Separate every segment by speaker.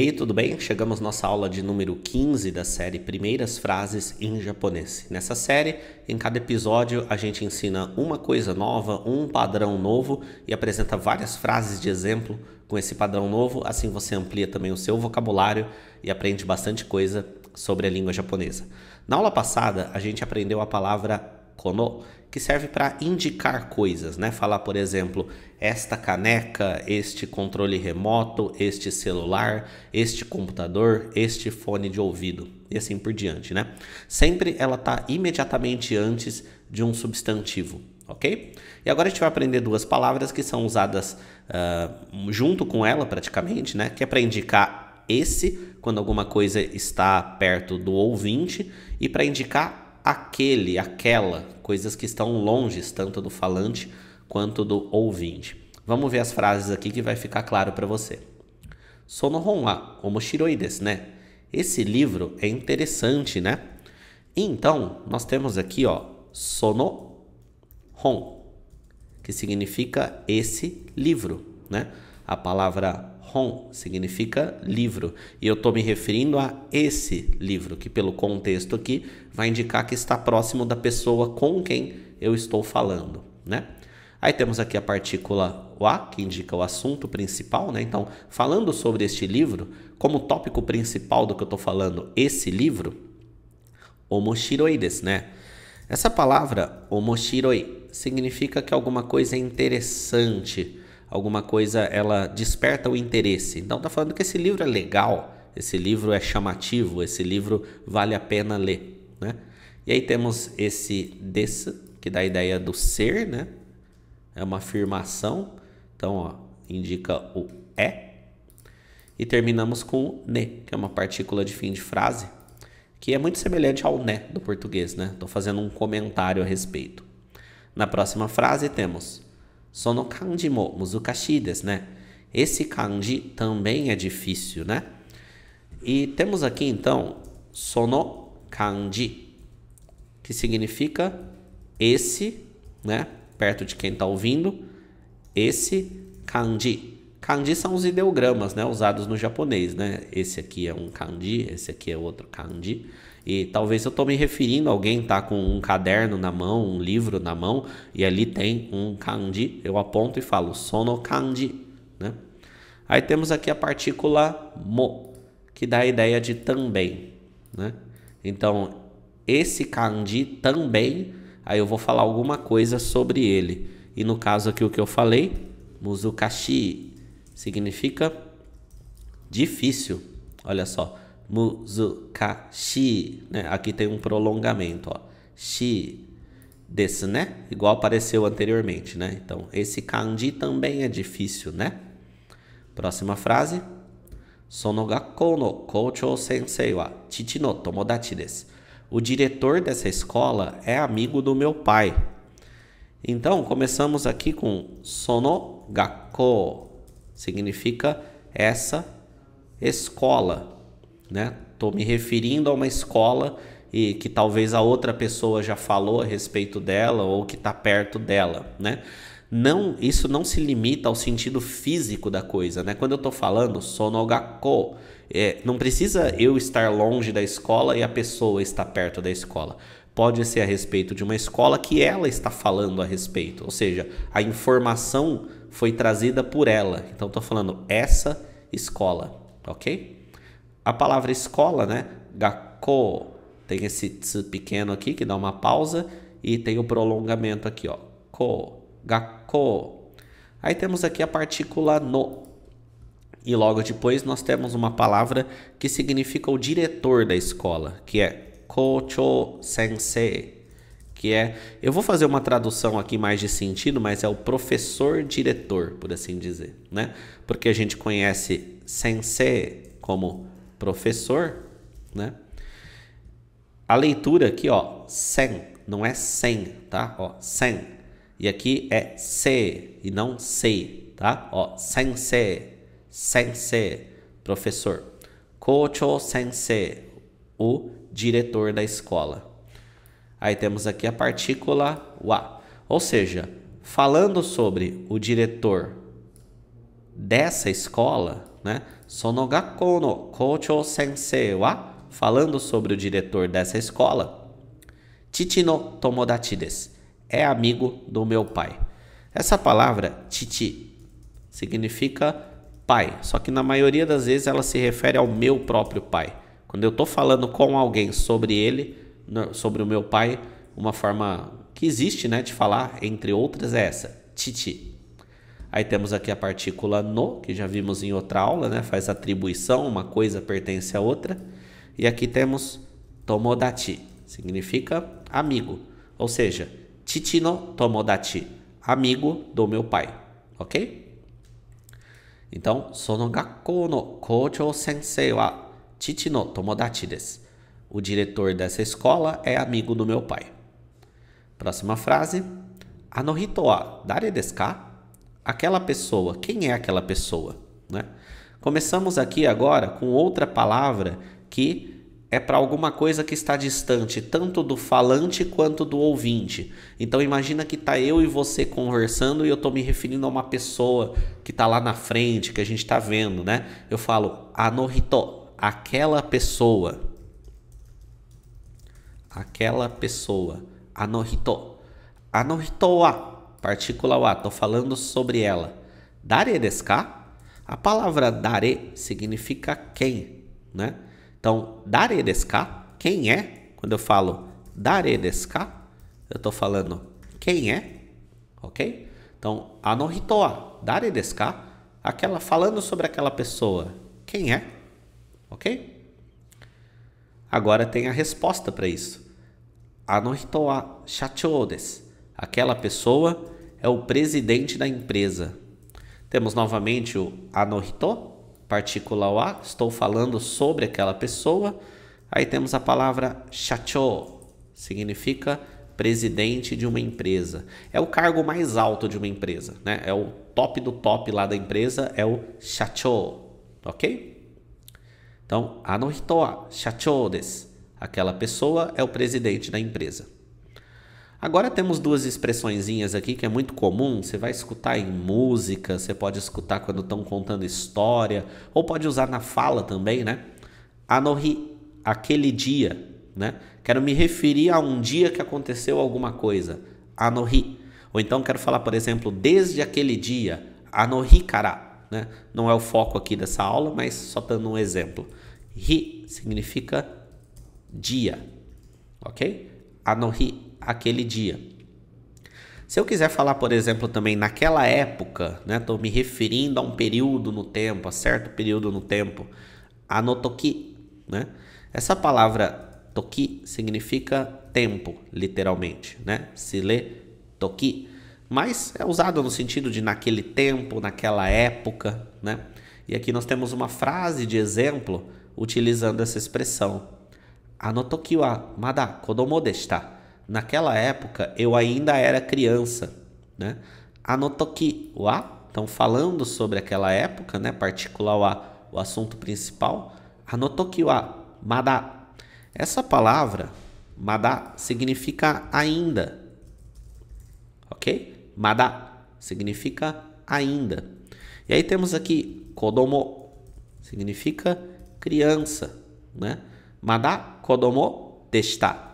Speaker 1: Ei, tudo bem? Chegamos nossa aula de número 15 da série Primeiras Frases em Japonês. Nessa série, em cada episódio, a gente ensina uma coisa nova, um padrão novo e apresenta várias frases de exemplo com esse padrão novo. Assim você amplia também o seu vocabulário e aprende bastante coisa sobre a língua japonesa. Na aula passada, a gente aprendeu a palavra kono, que serve para indicar coisas, né? Falar, por exemplo, esta caneca, este controle remoto, este celular, este computador, este fone de ouvido e assim por diante, né? Sempre ela está imediatamente antes de um substantivo, ok? E agora a gente vai aprender duas palavras que são usadas uh, junto com ela praticamente, né? Que é para indicar esse quando alguma coisa está perto do ouvinte e para indicar aquele, aquela, coisas que estão longes tanto do falante quanto do ouvinte. Vamos ver as frases aqui que vai ficar claro para você. Sono hon omoshiroides, né? Esse livro é interessante, né? Então, nós temos aqui, ó, sono hon, que significa esse livro, né? A palavra Hon significa livro. E eu estou me referindo a esse livro, que pelo contexto aqui vai indicar que está próximo da pessoa com quem eu estou falando, né? Aí temos aqui a partícula wa, que indica o assunto principal, né? Então, falando sobre este livro, como tópico principal do que eu estou falando, esse livro, omoshiroides, né? Essa palavra, omoshiroi, significa que alguma coisa é interessante, alguma coisa ela desperta o interesse. Então tá falando que esse livro é legal, esse livro é chamativo, esse livro vale a pena ler, né? E aí temos esse desse, que dá a ideia do ser, né? É uma afirmação, então ó, indica o é. E terminamos com o ne, que é uma partícula de fim de frase, que é muito semelhante ao né do português, né? Estou fazendo um comentário a respeito. Na próxima frase temos esse kanji também é difícil, né? E temos aqui então sono kanji, que significa esse, né? Perto de quem está ouvindo, esse kanji. Kanji são os ideogramas, né? Usados no japonês, né? Esse aqui é um kanji, esse aqui é outro kanji. E talvez eu estou me referindo a alguém tá com um caderno na mão, um livro na mão, e ali tem um kanji, eu aponto e falo sono kanji, né? Aí temos aqui a partícula mo, que dá a ideia de também, né? Então, esse kanji também, aí eu vou falar alguma coisa sobre ele. E no caso aqui o que eu falei, muzukashi significa difícil. Olha só, muzukashi, né? Aqui tem um prolongamento, ó. Shi desse, né? Igual apareceu anteriormente, né? Então, esse kanji também é difícil, né? Próxima frase. Sonogakko no kouchou sensei wa chichi no tomodachi desu. O diretor dessa escola é amigo do meu pai. Então, começamos aqui com sonogakko. Significa essa escola né? Tô me referindo a uma escola e que talvez a outra pessoa já falou a respeito dela ou que está perto dela, né? Não, isso não se limita ao sentido físico da coisa, né? Quando eu estou falando sono é, não precisa eu estar longe da escola e a pessoa estar perto da escola. Pode ser a respeito de uma escola que ela está falando a respeito, ou seja, a informação foi trazida por ela. Então estou falando essa escola, ok? A palavra escola, né? Gakko, tem esse pequeno aqui que dá uma pausa e tem o prolongamento aqui, ó. Ko, gakko. Aí temos aqui a partícula no. E logo depois nós temos uma palavra que significa o diretor da escola, que é Kocho Sensei, que é, eu vou fazer uma tradução aqui mais de sentido, mas é o professor diretor, por assim dizer, né? Porque a gente conhece sensei como professor, né? A leitura aqui, ó, sen, não é sem, tá? Ó, sen. E aqui é se e não sei, tá? Ó, sensei, sensei, professor. Kocho sensei, o diretor da escola. Aí temos aqui a partícula wa, ou seja, falando sobre o diretor dessa escola, né? Sono no Kocho Sensei wa, falando sobre o diretor dessa escola, Chichi no Tomodachi desu, é amigo do meu pai. Essa palavra, Chichi, significa pai, só que na maioria das vezes ela se refere ao meu próprio pai. Quando eu estou falando com alguém sobre ele, sobre o meu pai, uma forma que existe né, de falar, entre outras, é essa, Chichi. Aí temos aqui a partícula no, que já vimos em outra aula, né? Faz atribuição, uma coisa pertence a outra. E aqui temos tomodachi, significa amigo. Ou seja, no tomodachi, amigo do meu pai, ok? Então, sono gakkou no kouchou sensei wa no tomodachi desu. O diretor dessa escola é amigo do meu pai. Próxima frase. Anohito wa dare desu ka? aquela pessoa, quem é aquela pessoa, né? Começamos aqui agora com outra palavra que é para alguma coisa que está distante, tanto do falante quanto do ouvinte. Então imagina que tá eu e você conversando e eu tô me referindo a uma pessoa que tá lá na frente, que a gente tá vendo, né? Eu falo anohito, aquela pessoa. Aquela pessoa, Anohito Anoritoa partícula wa, ah, estou falando sobre ela. Dare desca. A palavra dare significa quem, né? Então, dare desca. Quem é? Quando eu falo dare desca, eu estou falando quem é, ok? Então, anohito wa dare desca. Aquela falando sobre aquela pessoa, quem é, ok? Agora tem a resposta para isso. Anohito wa shachou desu. Aquela pessoa é o presidente da empresa. Temos novamente o anohito, partícula wa, estou falando sobre aquela pessoa. Aí temos a palavra shacho, significa presidente de uma empresa. É o cargo mais alto de uma empresa, né? É o top do top lá da empresa, é o chachô, ok? Então, anorito wa shacho desu. Aquela pessoa é o presidente da empresa. Agora temos duas expressõezinhas aqui que é muito comum, você vai escutar em música, você pode escutar quando estão contando história, ou pode usar na fala também, né? Anohi, aquele dia, né? Quero me referir a um dia que aconteceu alguma coisa. Anohi. Ou então quero falar, por exemplo, desde aquele dia. Anohi cara, né? Não é o foco aqui dessa aula, mas só dando um exemplo. Hi significa dia, ok? Anohi aquele dia. Se eu quiser falar, por exemplo, também naquela época, né? Estou me referindo a um período no tempo, a certo período no tempo, a no toki, né? Essa palavra toki significa tempo, literalmente, né? Se lê toki, mas é usado no sentido de naquele tempo, naquela época, né? E aqui nós temos uma frase de exemplo utilizando essa expressão. A no toki wa mada kodomo deshita. Naquela época eu ainda era criança, né? o a então falando sobre aquela época, né, particular a o assunto principal, anotou que o a mada. Essa palavra mada significa ainda. OK? Mada significa ainda. E aí temos aqui kodomo significa criança, né? Mada kodomo testar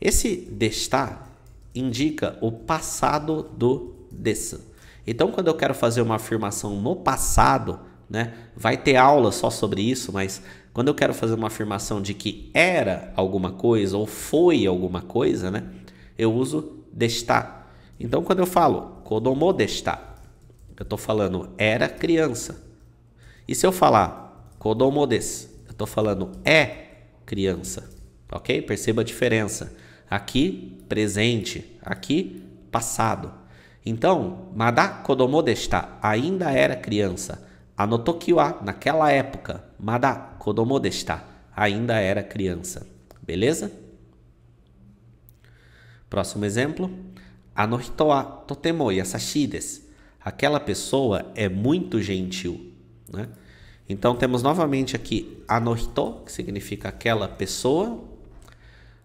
Speaker 1: esse destar indica o passado do des. Então, quando eu quero fazer uma afirmação no passado, né, vai ter aula só sobre isso, mas quando eu quero fazer uma afirmação de que era alguma coisa ou foi alguma coisa, né, eu uso destar. Então, quando eu falo kodomo destar, eu estou falando era criança. E se eu falar kodomo des, eu estou falando é criança, ok? Perceba a diferença aqui presente, aqui passado. Então, Mada Kodomo ainda era criança. Anotokiwa, naquela época, Mada Kodomo ainda era criança. Beleza? Próximo exemplo. Anohito totemo Aquela pessoa é muito gentil. Né? Então, temos novamente aqui Anohito, que significa aquela pessoa,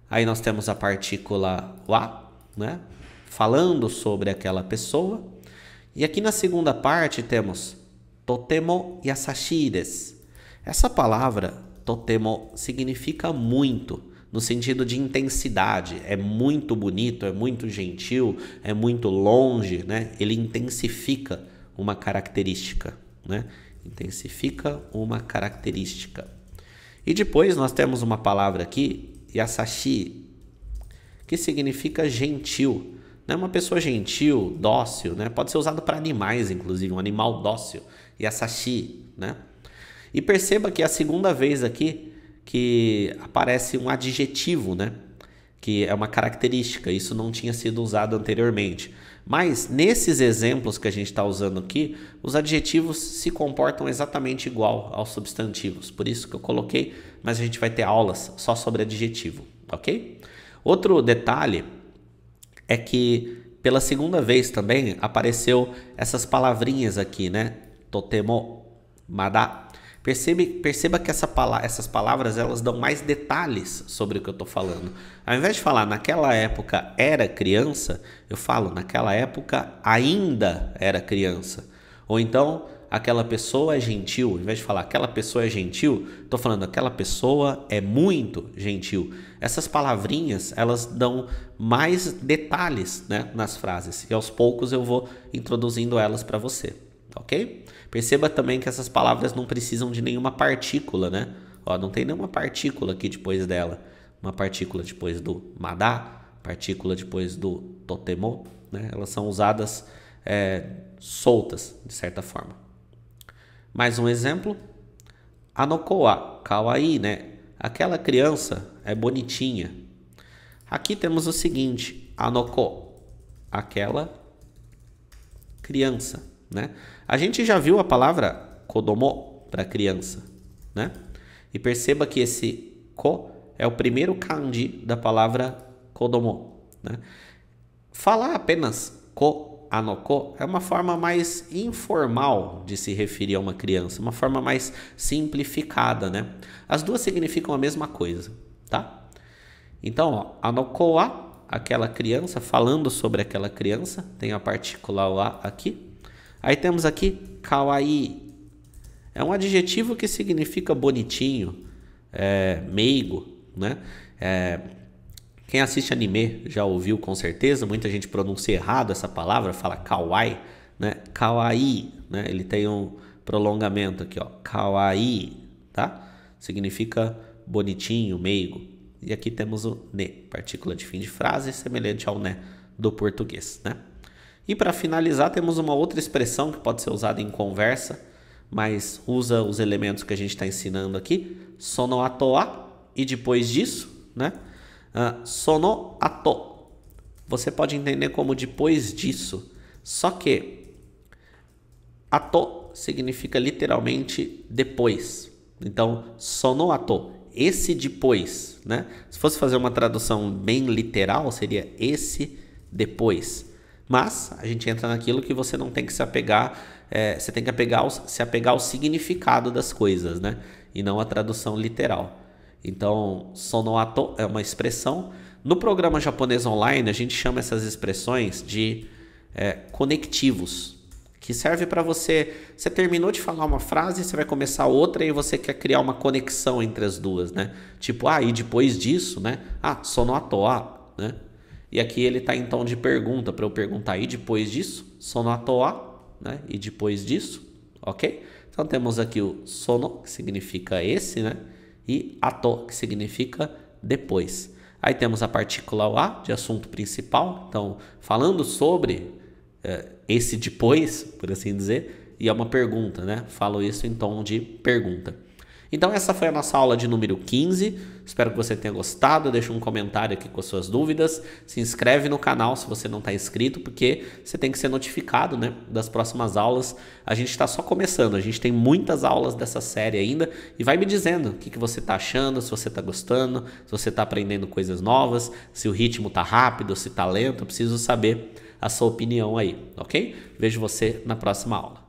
Speaker 1: Aí nós temos a partícula lá, né? Falando sobre aquela pessoa. E aqui na segunda parte temos totemo e asashides. Essa palavra totemo significa muito no sentido de intensidade. É muito bonito, é muito gentil, é muito longe, né? Ele intensifica uma característica, né? Intensifica uma característica. E depois nós temos uma palavra aqui Yasashi, que significa gentil. Né? Uma pessoa gentil, dócil, né? pode ser usado para animais, inclusive, um animal dócil. Yasashi. Né? E perceba que é a segunda vez aqui que aparece um adjetivo, né? que é uma característica, isso não tinha sido usado anteriormente. Mas nesses exemplos que a gente está usando aqui, os adjetivos se comportam exatamente igual aos substantivos, por isso que eu coloquei, mas a gente vai ter aulas só sobre adjetivo, ok? Outro detalhe é que pela segunda vez também apareceu essas palavrinhas aqui, né? Totemo, mada, Percebe, perceba que essa essas palavras elas dão mais detalhes sobre o que eu estou falando. Ao invés de falar naquela época era criança, eu falo naquela época ainda era criança. Ou então aquela pessoa é gentil, ao invés de falar aquela pessoa é gentil, estou falando aquela pessoa é muito gentil. Essas palavrinhas elas dão mais detalhes né, nas frases e aos poucos eu vou introduzindo elas para você. Tá ok? Perceba também que essas palavras não precisam de nenhuma partícula, né? Ó, não tem nenhuma partícula aqui depois dela. Uma partícula depois do madá, partícula depois do totemô, né? Elas são usadas é, soltas, de certa forma. Mais um exemplo. Anokoa, kawaii, né? Aquela criança é bonitinha. Aqui temos o seguinte, anoko, aquela criança né? A gente já viu a palavra kodomo para criança, né? E perceba que esse ko é o primeiro kanji da palavra kodomo, né? Falar apenas ko anoko é uma forma mais informal de se referir a uma criança, uma forma mais simplificada, né? As duas significam a mesma coisa, tá? Então, ó, anoko wa aquela criança, falando sobre aquela criança, tem a partícula lá aqui, Aí temos aqui kawaii. É um adjetivo que significa bonitinho, é, meigo, né? É, quem assiste anime já ouviu com certeza, muita gente pronuncia errado essa palavra, fala kawaii, né? Kawaii, né? Ele tem um prolongamento aqui, ó. Kawaii, tá? Significa bonitinho, meigo. E aqui temos o ne, partícula de fim de frase, semelhante ao né do português, né? E para finalizar, temos uma outra expressão que pode ser usada em conversa, mas usa os elementos que a gente está ensinando aqui, sono ato e depois disso, né? Uh, sono ato. Você pode entender como depois disso. Só que ato significa literalmente depois. Então, sono ato, esse depois, né? Se fosse fazer uma tradução bem literal, seria esse depois. Mas a gente entra naquilo que você não tem que se apegar, é, você tem que apegar se apegar ao significado das coisas, né? E não à tradução literal. Então, sonoato é uma expressão. No programa japonês online, a gente chama essas expressões de é, conectivos, que serve para você. Você terminou de falar uma frase, você vai começar outra e você quer criar uma conexão entre as duas, né? Tipo, ah, e depois disso, né? Ah, sonoato, ah, né? E aqui ele está em tom de pergunta, para eu perguntar, e depois disso? Sono à toa, né? E depois disso, ok? Então temos aqui o sono, que significa esse, né? E ato, que significa depois. Aí temos a partícula a de assunto principal. Então, falando sobre é, esse depois, por assim dizer, e é uma pergunta, né? Falo isso em tom de pergunta. Então essa foi a nossa aula de número 15. Espero que você tenha gostado. Deixa um comentário aqui com as suas dúvidas. Se inscreve no canal se você não está inscrito, porque você tem que ser notificado né, das próximas aulas. A gente está só começando, a gente tem muitas aulas dessa série ainda. E vai me dizendo o que, que você está achando, se você está gostando, se você está aprendendo coisas novas, se o ritmo está rápido, se está lento. Eu preciso saber a sua opinião aí, ok? Vejo você na próxima aula.